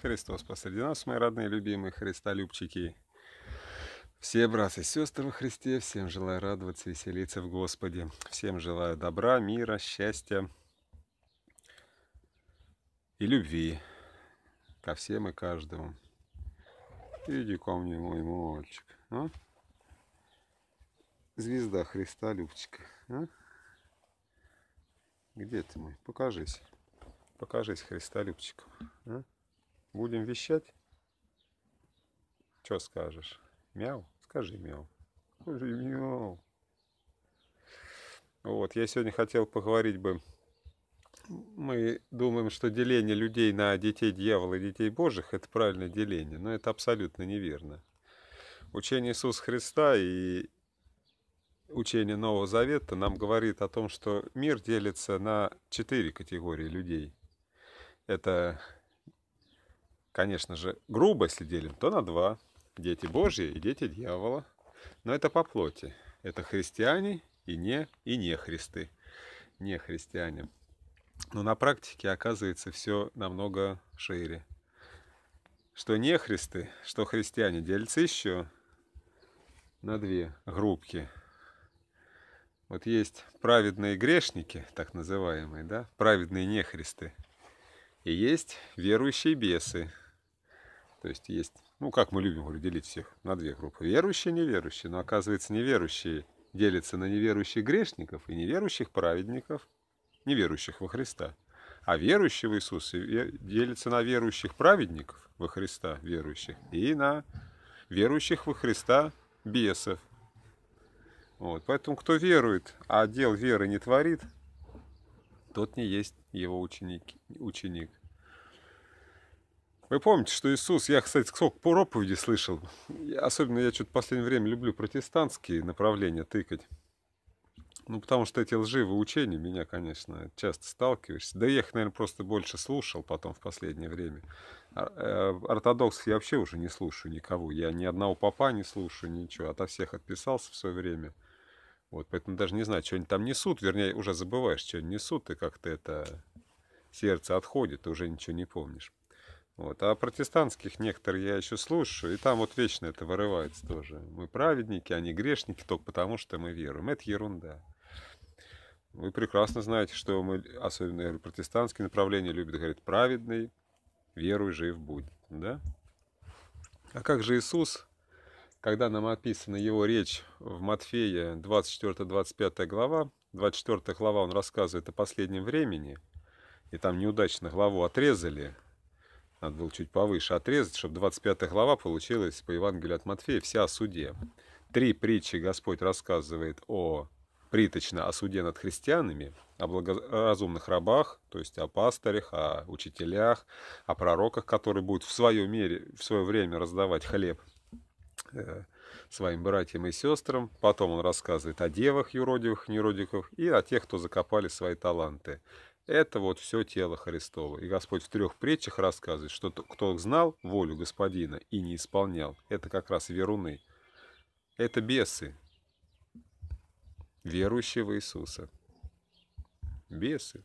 Христос посреди нас, мои родные, любимые христолюбчики. Все братья и сестры во Христе, всем желаю радоваться, веселиться в Господе. Всем желаю добра, мира, счастья и любви ко всем и каждому. Иди ко мне, мой мальчик. А? Звезда Христа, Любчика. А? Где ты мой? Покажись. Покажись, Христа, Любчик. А? Будем вещать? Что скажешь? Мяу? Скажи мяу. Скажи мяу. Вот, я сегодня хотел поговорить бы. Мы думаем, что деление людей на детей дьявола и детей божьих – это правильное деление, но это абсолютно неверно. Учение Иисуса Христа и учение Нового Завета нам говорит о том, что мир делится на четыре категории людей. Это конечно же, грубо, если делим, то на два. Дети Божьи и дети дьявола. Но это по плоти. Это христиане и не, и не христы. Не христиане. Но на практике оказывается все намного шире. Что не христы, что христиане делятся еще на две группки. Вот есть праведные грешники, так называемые, да, праведные нехристы, и есть верующие бесы, то есть есть, ну как мы любим говорю, делить всех на две группы. Верующие, неверующие. Но оказывается, неверующие делятся на неверующих грешников и неверующих праведников, неверующих во Христа. А верующие в Иисуса делятся на верующих праведников во Христа, верующих, и на верующих во Христа бесов. Вот. Поэтому кто верует, а дел веры не творит, тот не есть его ученик. ученик. Вы помните, что Иисус, я, кстати, сколько проповеди слышал, особенно я что-то в последнее время люблю протестантские направления тыкать. Ну, потому что эти лживые учения меня, конечно, часто сталкиваешься. Да я их, наверное, просто больше слушал потом в последнее время. А, э, ортодоксов я вообще уже не слушаю никого. Я ни одного папа не слушаю, ничего. Ото всех отписался в свое время. Вот, поэтому даже не знаю, что они там несут. Вернее, уже забываешь, что они несут, и как-то это сердце отходит, ты уже ничего не помнишь. Вот. А протестантских некоторых я еще слушаю, и там вот вечно это вырывается тоже. Мы праведники, а не грешники только потому, что мы веруем. Это ерунда. Вы прекрасно знаете, что мы, особенно говорю, протестантские направления любят, говорит, праведный, веруй, жив будет. Да? А как же Иисус, когда нам описана его речь в Матфея 24-25 глава, 24 глава он рассказывает о последнем времени, и там неудачно главу отрезали – надо было чуть повыше отрезать, чтобы 25 глава получилась по Евангелию от Матфея вся о суде. Три притчи Господь рассказывает о приточно о суде над христианами, о благоразумных рабах, то есть о пастырях, о учителях, о пророках, которые будут в своем мере, в свое время раздавать хлеб э, своим братьям и сестрам. Потом он рассказывает о девах юродивых, неродиков и о тех, кто закопали свои таланты. Это вот все тело Христово. И Господь в трех притчах рассказывает, что кто знал волю Господина и не исполнял, это как раз веруны. Это бесы, верующие Иисуса. Бесы.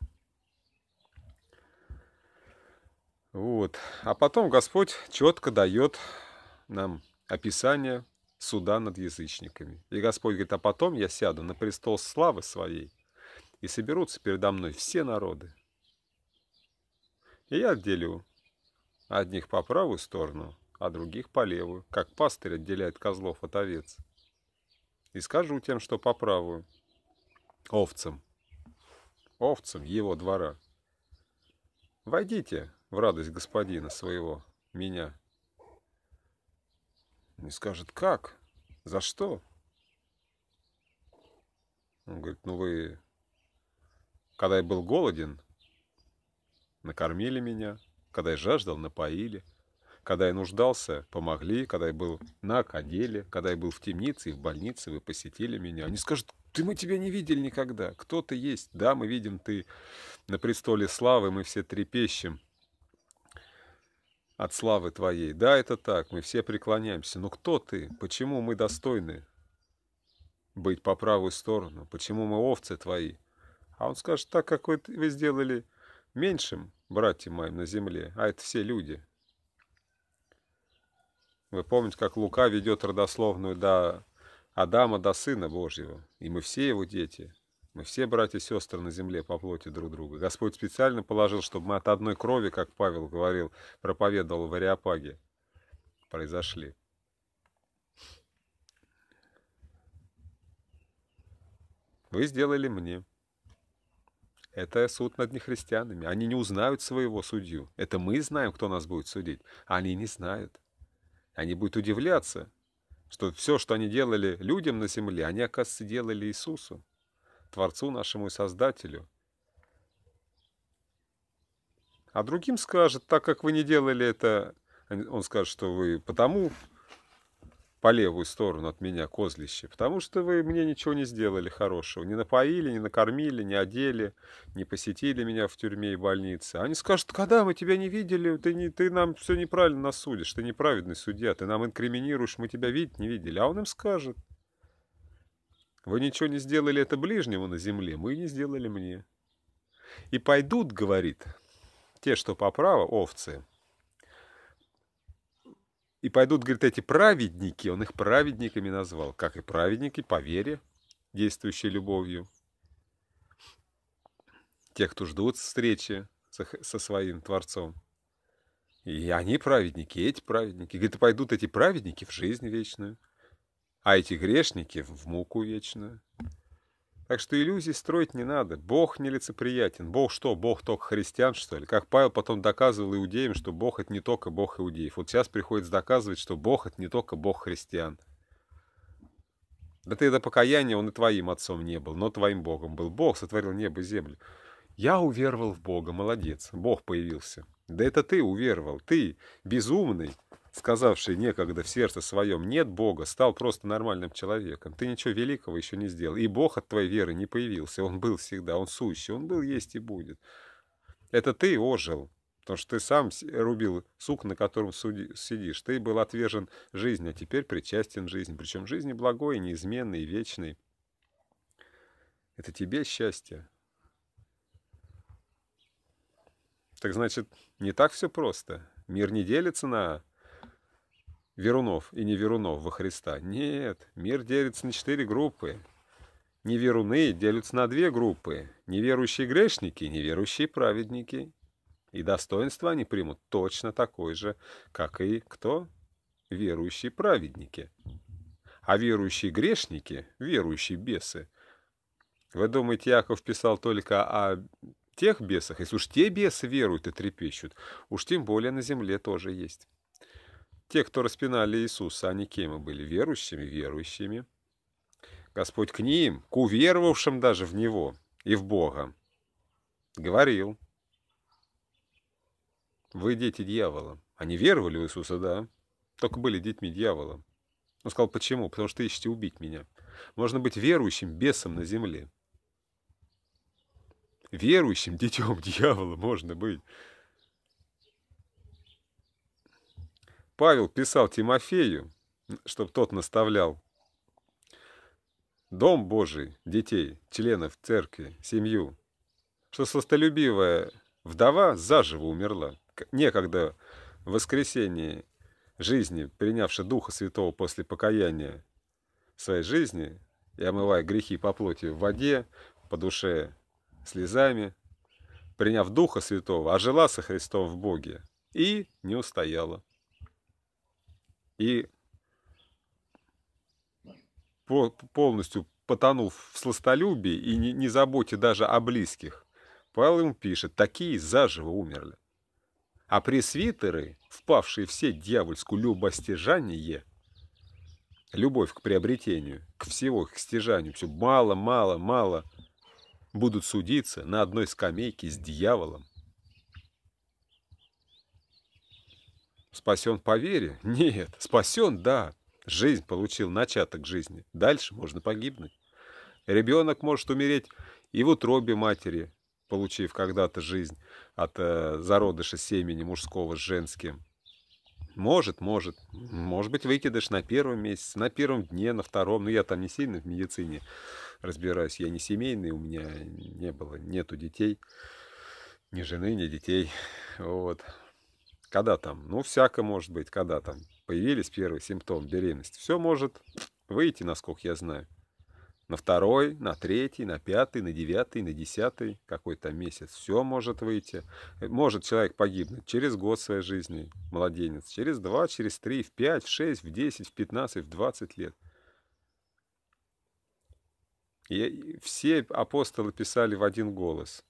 Вот. А потом Господь четко дает нам описание суда над язычниками. И Господь говорит, а потом я сяду на престол славы своей – и соберутся передо мной все народы. И я делю одних по правую сторону, а других по левую, как пастырь отделяет козлов от овец. И скажу тем, что по правую, овцам, овцам его двора. Войдите в радость господина своего, меня. Не скажет, как, за что? Он говорит, ну вы когда я был голоден, накормили меня. Когда я жаждал, напоили. Когда я нуждался, помогли. Когда я был на одели. Когда я был в темнице и в больнице, вы посетили меня. Они скажут, ты мы тебя не видели никогда. Кто ты есть? Да, мы видим, ты на престоле славы, мы все трепещем от славы твоей. Да, это так, мы все преклоняемся. Но кто ты? Почему мы достойны быть по правую сторону? Почему мы овцы твои? А он скажет, так как вы, вы сделали меньшим братьям моим на земле, а это все люди. Вы помните, как Лука ведет родословную до Адама, до Сына Божьего. И мы все его дети. Мы все братья и сестры на земле по плоти друг друга. Господь специально положил, чтобы мы от одной крови, как Павел говорил, проповедовал в Ариапаге, произошли. Вы сделали мне. Это суд над нехристианами. Они не узнают своего судью. Это мы знаем, кто нас будет судить. они не знают. Они будут удивляться, что все, что они делали людям на земле, они, оказывается, делали Иисусу, Творцу нашему и Создателю. А другим скажет, так как вы не делали это, он скажет, что вы потому по левую сторону от меня, козлище, потому что вы мне ничего не сделали хорошего, не напоили, не накормили, не одели, не посетили меня в тюрьме и больнице. Они скажут, когда мы тебя не видели, ты, не, ты нам все неправильно насудишь, ты неправедный судья, ты нам инкриминируешь, мы тебя видеть не видели. А он им скажет, вы ничего не сделали это ближнему на земле, мы не сделали мне. И пойдут, говорит, те, что по праву, овцы, и пойдут, говорит, эти праведники, он их праведниками назвал, как и праведники по вере, действующие любовью. Те, кто ждут встречи со своим Творцом. И они праведники, и эти праведники. Говорит, пойдут эти праведники в жизнь вечную, а эти грешники в муку вечную. Так что иллюзий строить не надо. Бог нелицеприятен. Бог что? Бог только христиан, что ли? Как Павел потом доказывал иудеям, что Бог это не только Бог иудеев. Вот сейчас приходится доказывать, что Бог это не только Бог христиан. Да ты до покаяния он и твоим отцом не был, но твоим Богом был. Бог сотворил небо и землю. Я уверовал в Бога, молодец, Бог появился. Да это ты уверовал, ты безумный, сказавший некогда в сердце своем «нет Бога», стал просто нормальным человеком. Ты ничего великого еще не сделал. И Бог от твоей веры не появился. Он был всегда, он сущий, он был, есть и будет. Это ты ожил, потому что ты сам рубил сук, на котором сидишь. Ты был отвержен жизни, а теперь причастен жизни. Причем жизни благой, неизменной, вечной. Это тебе счастье. Так значит, не так все просто. Мир не делится на Верунов и неверунов во Христа. Нет, мир делится на четыре группы. Неверуны делятся на две группы. Неверующие грешники и неверующие праведники. И достоинство они примут точно такое же, как и кто? Верующие праведники. А верующие грешники, верующие бесы. Вы думаете, Яков писал только о тех бесах? И уж те бесы веруют и трепещут, уж тем более на земле тоже есть. Те, кто распинали Иисуса, они кем были? Верующими, верующими. Господь к ним, к уверовавшим даже в Него и в Бога, говорил, «Вы дети дьявола». Они веровали в Иисуса, да, только были детьми дьявола. Он сказал, почему? Потому что ищете убить меня. Можно быть верующим бесом на земле. Верующим детем дьявола можно быть. Павел писал Тимофею, чтобы тот наставлял. Дом Божий, детей, членов церкви, семью, что сластолюбивая вдова заживо умерла. Некогда в воскресенье жизни, принявши Духа Святого после покаяния своей жизни и омывая грехи по плоти в воде, по душе слезами, приняв Духа Святого, ожила со Христом в Боге и не устояла и полностью потонув в сластолюбии и не, не заботе даже о близких, Павел ему пишет, такие заживо умерли. А пресвитеры, впавшие в сеть дьявольскую любостяжание, любовь к приобретению, к всего, к стяжанию, все мало, мало, мало, будут судиться на одной скамейке с дьяволом. Спасен по вере? Нет. Спасен, да. Жизнь получил начаток жизни. Дальше можно погибнуть. Ребенок может умереть и в утробе матери, получив когда-то жизнь от э, зародыша семени мужского с женским. Может, может. Может быть, выкидыш на первом месяце, на первом дне, на втором. Но я там не сильно в медицине разбираюсь. Я не семейный, у меня не было, нету детей. Ни жены, ни детей. Вот когда там, ну, всяко может быть, когда там появились первые симптомы беременности, все может выйти, насколько я знаю. На второй, на третий, на пятый, на девятый, на десятый какой-то месяц. Все может выйти. Может человек погибнуть через год своей жизни, младенец. Через два, через три, в пять, в шесть, в десять, в пятнадцать, в двадцать лет. И все апостолы писали в один голос,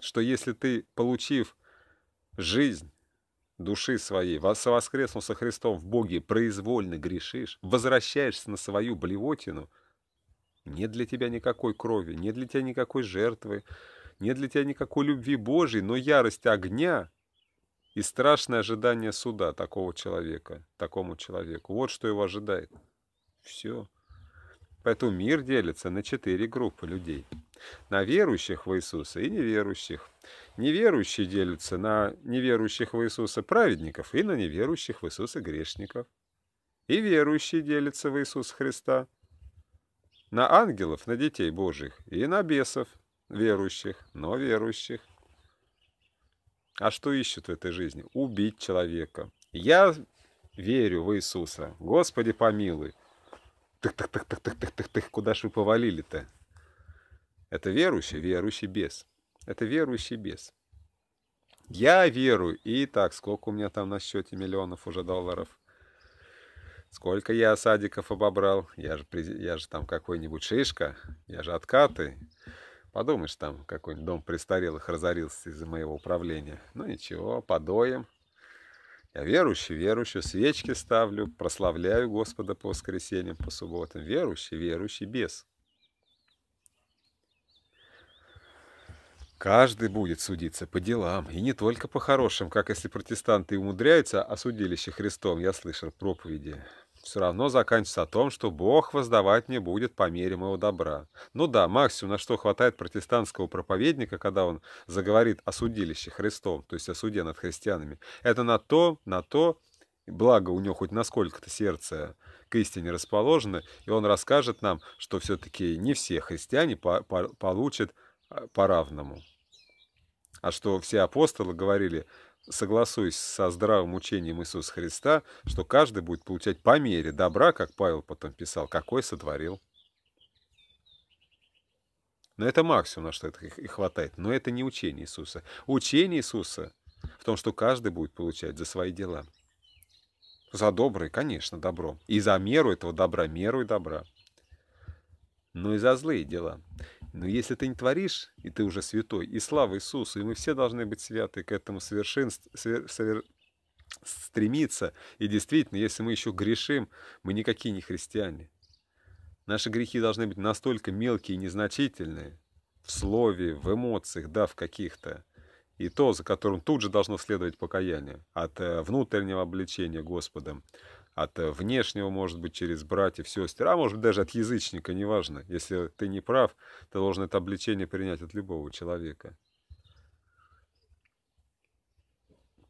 что если ты, получив жизнь, души своей, воскреснув со Христом в Боге, произвольно грешишь, возвращаешься на свою блевотину, нет для тебя никакой крови, нет для тебя никакой жертвы, нет для тебя никакой любви Божьей, но ярость огня и страшное ожидание суда такого человека, такому человеку. Вот что его ожидает. Все. Поэтому мир делится на четыре группы людей. На верующих в Иисуса и неверующих. Неверующие делятся на неверующих в Иисуса праведников и на неверующих в Иисуса грешников. И верующие делятся в Иисуса Христа на ангелов, на детей Божьих, и на бесов, верующих, но верующих. А что ищут в этой жизни? Убить человека. Я верю в Иисуса. Господи, помилуй. Тых-тых-тых-тых-тых-тых-тых, куда ж вы повалили-то? Это верующий, верующий бес. Это верующий бес. Я верую. И так, сколько у меня там на счете миллионов уже долларов? Сколько я садиков обобрал? Я же, я же там какой-нибудь шишка, я же откаты. Подумаешь, там какой-нибудь дом престарелых разорился из-за моего управления. Ну ничего, подоем. Я верующий, верующий, свечки ставлю, прославляю Господа по воскресеньям, по субботам. Верующий, верующий, без. Каждый будет судиться по делам, и не только по хорошим, как если протестанты умудряются о судилище Христом, я слышал проповеди. Все равно заканчивается о том, что Бог воздавать не будет по мере моего добра. Ну да, максимум, на что хватает протестантского проповедника, когда он заговорит о судилище Христом, то есть о суде над христианами, это на то, на то, благо у него хоть насколько-то сердце к истине расположено, и он расскажет нам, что все-таки не все христиане по по получат Э, по-равному. А что все апостолы говорили, согласуясь со здравым учением Иисуса Христа, что каждый будет получать по мере добра, как Павел потом писал, какой сотворил. Но это максимум, на что это и хватает. Но это не учение Иисуса. Учение Иисуса в том, что каждый будет получать за свои дела. За добрые, конечно, добро. И за меру этого добра, меру и добра но ну и за злые дела. Но если ты не творишь, и ты уже святой, и слава Иисусу, и мы все должны быть святы к этому совершенству, свер, свер, стремиться. И действительно, если мы еще грешим, мы никакие не христиане. Наши грехи должны быть настолько мелкие и незначительные, в слове, в эмоциях, да, в каких-то. И то, за которым тут же должно следовать покаяние от э, внутреннего обличения Господом, от э, внешнего, может быть, через братьев, сестер, а может быть, даже от язычника, неважно. Если ты не прав, ты должен это обличение принять от любого человека.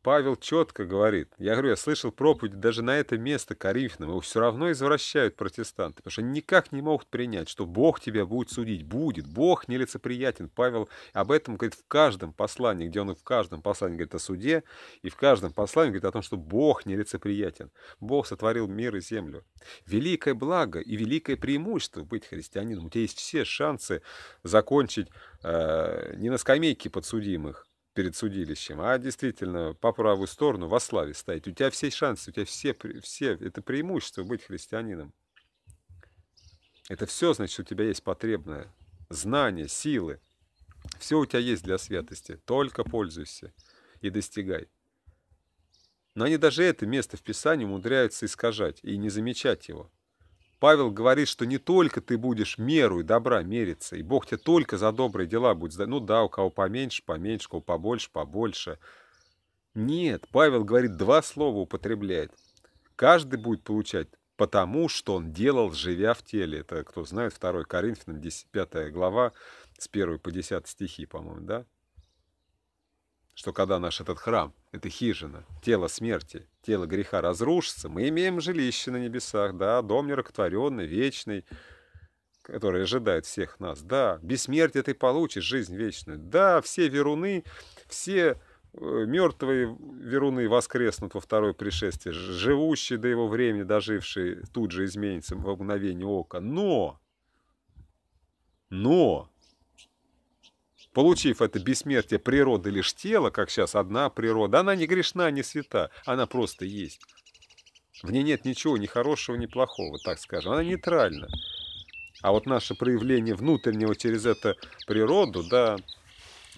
Павел четко говорит. Я говорю, я слышал проповедь даже на это место Карифным. Его все равно извращают протестанты, потому что они никак не могут принять, что Бог тебя будет судить. Будет. Бог нелицеприятен. Павел об этом говорит в каждом послании, где он в каждом послании говорит о суде, и в каждом послании говорит о том, что Бог нелицеприятен. Бог сотворил мир и землю. Великое благо и великое преимущество быть христианином. У тебя есть все шансы закончить э, не на скамейке подсудимых, перед судилищем, а действительно по правую сторону во славе стоять. У тебя все шансы, у тебя все, все это преимущество быть христианином. Это все, значит, у тебя есть потребное. Знание, силы. Все у тебя есть для святости. Только пользуйся и достигай. Но они даже это место в Писании умудряются искажать и не замечать его. Павел говорит, что не только ты будешь меру и добра мериться, и Бог тебе только за добрые дела будет сдать. Ну да, у кого поменьше, поменьше, у кого побольше, побольше. Нет, Павел говорит, два слова употребляет. Каждый будет получать потому, что он делал, живя в теле. Это, кто знает, 2 Коринфянам, 10, 5 глава, с 1 по 10 стихи, по-моему, да? что когда наш этот храм, эта хижина, тело смерти, тело греха разрушится, мы имеем жилище на небесах, да, дом нерокотворенный, вечный, который ожидает всех нас, да, бессмертие ты получишь, жизнь вечную, да, все веруны, все э, мертвые веруны воскреснут во второе пришествие, живущие до его времени, дожившие тут же изменятся в мгновение ока, но, но Получив это бессмертие природы лишь тела, как сейчас одна природа, она не грешна, не свята, она просто есть. В ней нет ничего ни хорошего, ни плохого, так скажем, она нейтральна. А вот наше проявление внутреннего через это природу, да,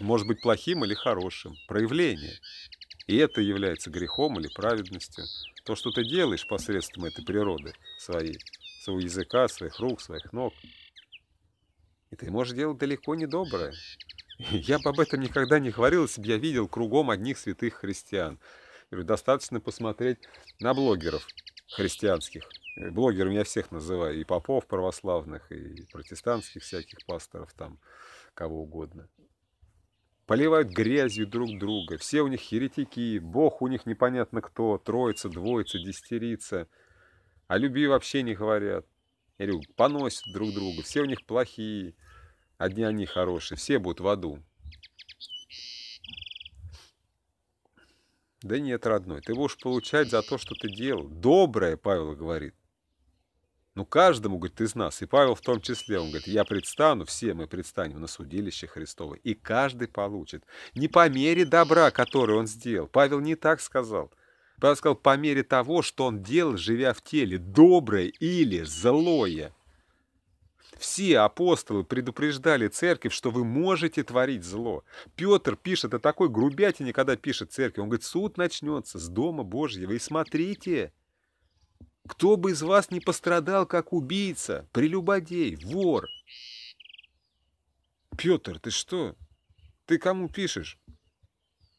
может быть плохим или хорошим, проявление. И это является грехом или праведностью. То, что ты делаешь посредством этой природы своей, своего языка, своих рук, своих ног. И ты можешь делать далеко не доброе. Я бы об этом никогда не говорил, если бы я видел кругом одних святых христиан. достаточно посмотреть на блогеров христианских. Э, блогерами я всех называю, и попов православных, и протестантских всяких пасторов, там, кого угодно. Поливают грязью друг друга, все у них еретики, Бог у них непонятно кто, троица, двоица, десятерица. О любви вообще не говорят. Я говорю, поносят друг друга, все у них плохие. Одни они хорошие, все будут в аду. Да нет, родной, ты будешь получать за то, что ты делал. Доброе, Павел говорит. Ну, каждому, говорит, из нас, и Павел в том числе, он говорит, я предстану, все мы предстанем на судилище Христово, и каждый получит. Не по мере добра, который он сделал. Павел не так сказал. Павел сказал, по мере того, что он делал, живя в теле, доброе или злое. Все апостолы предупреждали церковь, что вы можете творить зло. Петр пишет о такой грубятине, когда пишет церкви. Он говорит, суд начнется с Дома Божьего, и смотрите, кто бы из вас не пострадал, как убийца, прелюбодей, вор. Петр, ты что? Ты кому пишешь?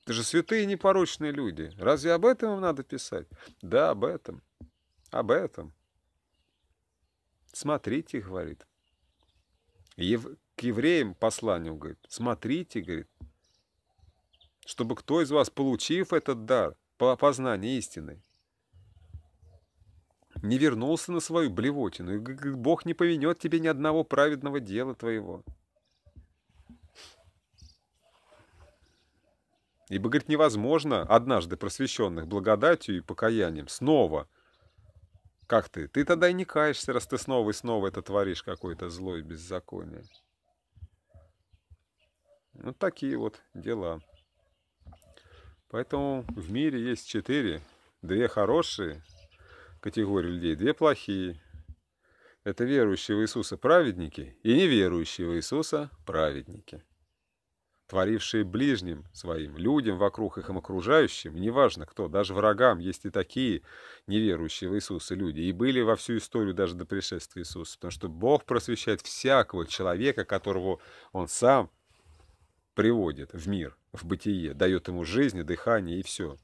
Ты же святые непорочные люди. Разве об этом им надо писать? Да, об этом. Об этом. Смотрите, говорит, Ев... к евреям посланию, говорит, смотрите, говорит, чтобы кто из вас, получив этот дар познание истины, не вернулся на свою блевотину, и Бог не повинет тебе ни одного праведного дела твоего. Ибо, говорит, невозможно однажды просвещенных благодатью и покаянием снова – как ты? Ты тогда и не каешься, раз ты снова и снова это творишь, какое-то зло беззаконие. Ну, такие вот дела. Поэтому в мире есть четыре. Две хорошие категории людей, две плохие. Это верующие в Иисуса праведники и неверующие в Иисуса праведники творившие ближним своим, людям вокруг их им окружающим, неважно кто, даже врагам, есть и такие неверующие в Иисуса люди, и были во всю историю даже до пришествия Иисуса, потому что Бог просвещает всякого человека, которого Он сам приводит в мир, в бытие, дает ему жизнь, дыхание и все.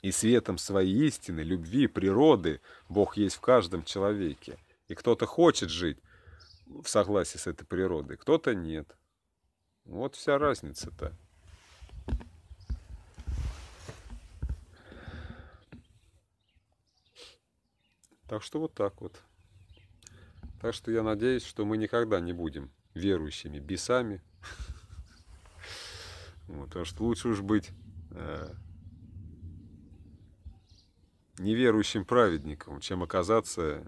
И светом своей истины, любви, природы Бог есть в каждом человеке. И кто-то хочет жить в согласии с этой природой, кто-то нет. Вот вся разница-то. Так что вот так вот. Так что я надеюсь, что мы никогда не будем верующими бесами. Вот, потому что лучше уж быть э, неверующим праведником, чем оказаться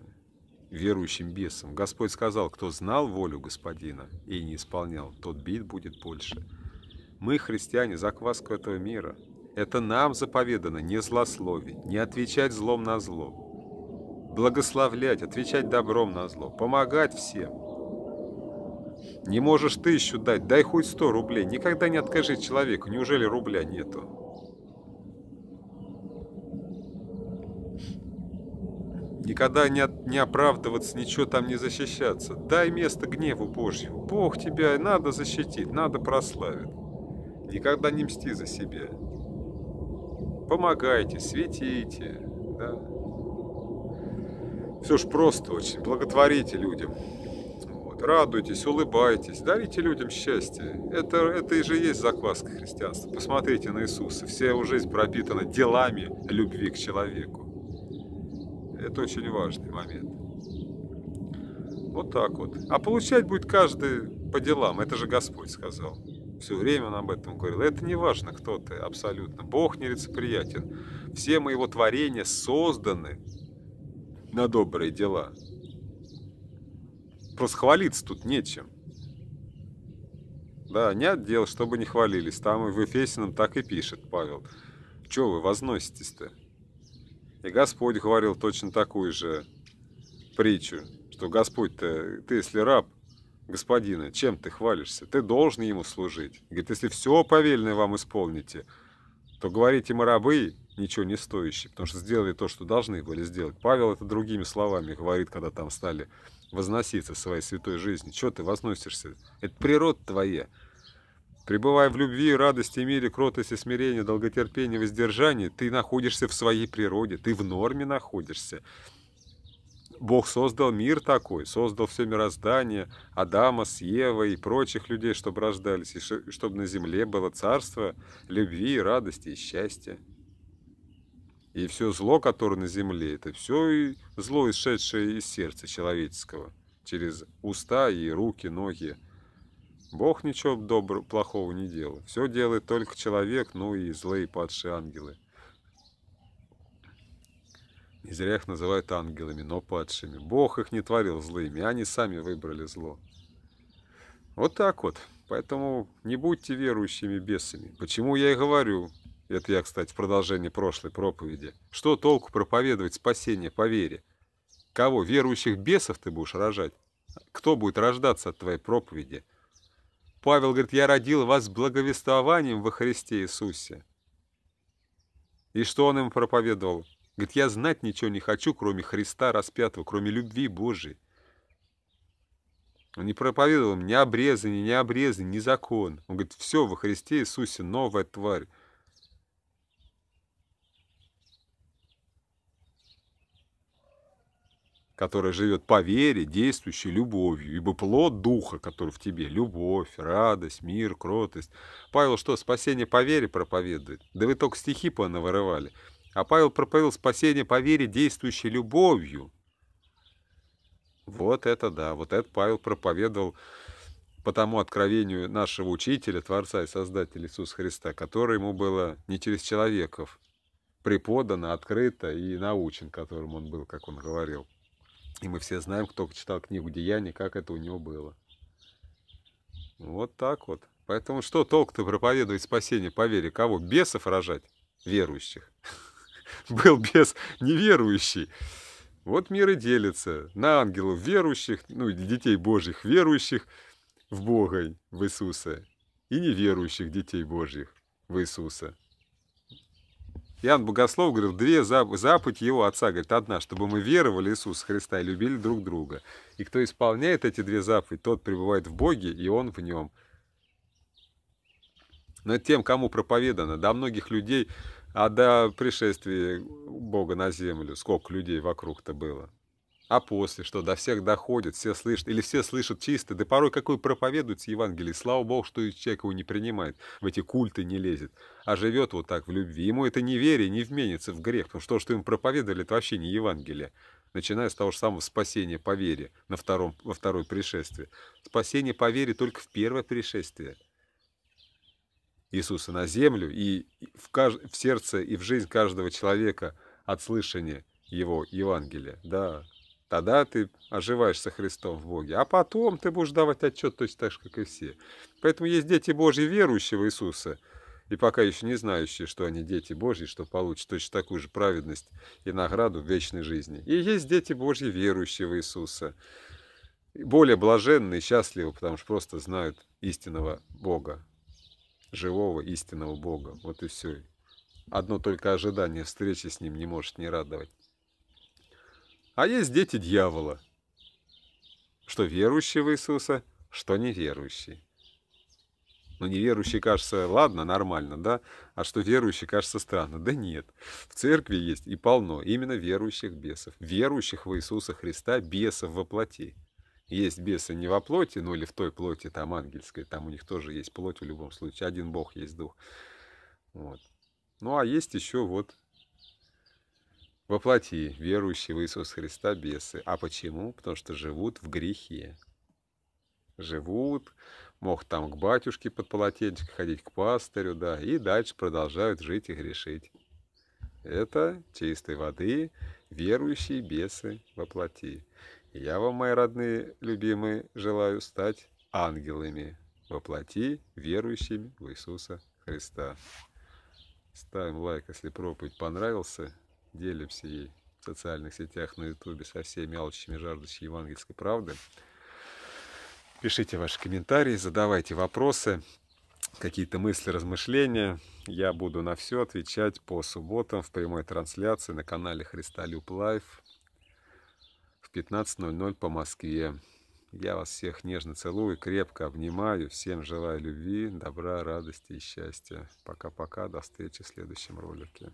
верующим бесам. Господь сказал, кто знал волю Господина и не исполнял, тот бит будет больше. Мы, христиане, закваску этого мира. Это нам заповедано не злословить, не отвечать злом на зло, благословлять, отвечать добром на зло, помогать всем. Не можешь тысячу дать, дай хоть сто рублей. Никогда не откажи человеку, неужели рубля нету? никогда не, от, не оправдываться, ничего там не защищаться. Дай место гневу Божьему. Бог тебя надо защитить, надо прославить. Никогда не мсти за себя. Помогайте, светите. Да. Все ж просто очень. Благотворите людям. Вот. Радуйтесь, улыбайтесь, дарите людям счастье. Это, это и же есть закваска христианства. Посмотрите на Иисуса. Вся его жизнь пропитана делами любви к человеку. Это очень важный момент. Вот так вот. А получать будет каждый по делам. Это же Господь сказал. Все время он об этом говорил. Это не важно, кто ты, абсолютно. Бог нелицеприятен. Все мы его творения созданы на добрые дела. Просто хвалиться тут нечем. Да, нет дел, чтобы не хвалились. Там и в Эфесином так и пишет Павел. Чего вы возноситесь-то? И Господь говорил точно такую же притчу, что Господь-то, ты если раб господина, чем ты хвалишься? Ты должен ему служить. Говорит, если все повельное вам исполните, то говорите мы рабы, ничего не стоящие, потому что сделали то, что должны были сделать. Павел это другими словами говорит, когда там стали возноситься своей святой жизни. Чего ты возносишься? Это природа твоя. Пребывая в любви, радости, мире, кротости, смирении, долготерпении, воздержании, ты находишься в своей природе, ты в норме находишься. Бог создал мир такой, создал все мироздание, Адама с Евой и прочих людей, чтобы рождались, и чтобы на земле было царство любви, радости и счастья. И все зло, которое на земле, это все зло, исшедшее из сердца человеческого, через уста и руки, ноги, Бог ничего доброго, плохого не делал. Все делает только человек, ну и злые падшие ангелы. Не зря их называют ангелами, но падшими. Бог их не творил злыми, они сами выбрали зло. Вот так вот. Поэтому не будьте верующими бесами. Почему я и говорю, это я, кстати, в продолжении прошлой проповеди, что толку проповедовать спасение по вере? Кого? Верующих бесов ты будешь рожать? Кто будет рождаться от твоей проповеди? Павел говорит, я родил вас благовествованием во Христе Иисусе. И что он им проповедовал? Говорит, я знать ничего не хочу, кроме Христа распятого, кроме любви Божией. Он не проповедовал им ни обрезание, ни обрезание, ни закон. Он говорит, все во Христе Иисусе, новая тварь. которая живет по вере, действующей любовью, ибо плод Духа, который в тебе, любовь, радость, мир, кротость. Павел что, спасение по вере проповедует? Да вы только стихи по понавырывали. А Павел проповедовал спасение по вере, действующей любовью. Вот это да, вот это Павел проповедовал по тому откровению нашего учителя, Творца и Создателя Иисуса Христа, которое ему было не через человеков преподано, открыто и научен, которым он был, как он говорил. И мы все знаем, кто читал книгу «Деяния», как это у него было. Вот так вот. Поэтому что толк-то проповедовать спасение по вере? Кого? Бесов рожать? Верующих. Был бес неверующий. Вот мир и делится на ангелов верующих, ну, детей божьих верующих в Бога, в Иисуса, и неверующих детей божьих в Иисуса. Иоанн Богослов говорил, две зап заповедь его отца, говорит, одна, чтобы мы веровали Иисуса Христа и любили друг друга. И кто исполняет эти две заповеди, тот пребывает в Боге, и он в нем. Но это тем, кому проповедано. До многих людей, а до пришествия Бога на землю, сколько людей вокруг-то было. А после что? До всех доходит, все слышат, или все слышат чисто, да порой какой проповедуется Евангелие. Слава Богу, что человек его не принимает, в эти культы не лезет, а живет вот так в любви. Ему это неверие не вменится в грех, потому что то, что им проповедовали, это вообще не Евангелие. Начиная с того же самого спасения по вере на втором, во второе пришествие. Спасение по вере только в первое пришествие – Иисуса на землю, и в, каж... в сердце и в жизнь каждого человека от слышания Его Евангелия. Да, Тогда ты оживаешь со Христом в Боге. А потом ты будешь давать отчет точно так же, как и все. Поэтому есть дети Божьи, верующие в Иисуса, и пока еще не знающие, что они дети Божьи, что получат точно такую же праведность и награду в вечной жизни. И есть дети Божьи, верующие в Иисуса, более блаженные и счастливы, потому что просто знают истинного Бога, живого истинного Бога. Вот и все. Одно только ожидание встречи с Ним не может не радовать а есть дети дьявола, что верующий в Иисуса, что неверующий. Но ну, неверующий кажется, ладно, нормально, да? А что верующий кажется странно? Да нет. В церкви есть и полно именно верующих бесов. Верующих в Иисуса Христа бесов во плоти. Есть бесы не во плоти, ну или в той плоти там ангельской, там у них тоже есть плоть в любом случае. Один Бог есть Дух. Вот. Ну а есть еще вот во плоти, верующие в Иисуса Христа бесы. А почему? Потому что живут в грехе. Живут, мог там к батюшке под полотенчик ходить, к пастырю, да, и дальше продолжают жить и грешить. Это чистой воды верующие бесы во плоти. Я вам, мои родные, любимые, желаю стать ангелами во плоти, верующими в Иисуса Христа. Ставим лайк, если проповедь понравился делимся ей в социальных сетях, на ютубе со всеми мелочами жаждущими евангельской правды. Пишите ваши комментарии, задавайте вопросы, какие-то мысли, размышления. Я буду на все отвечать по субботам в прямой трансляции на канале Христолюб Лайф в 15.00 по Москве. Я вас всех нежно целую, крепко обнимаю. Всем желаю любви, добра, радости и счастья. Пока-пока, до встречи в следующем ролике.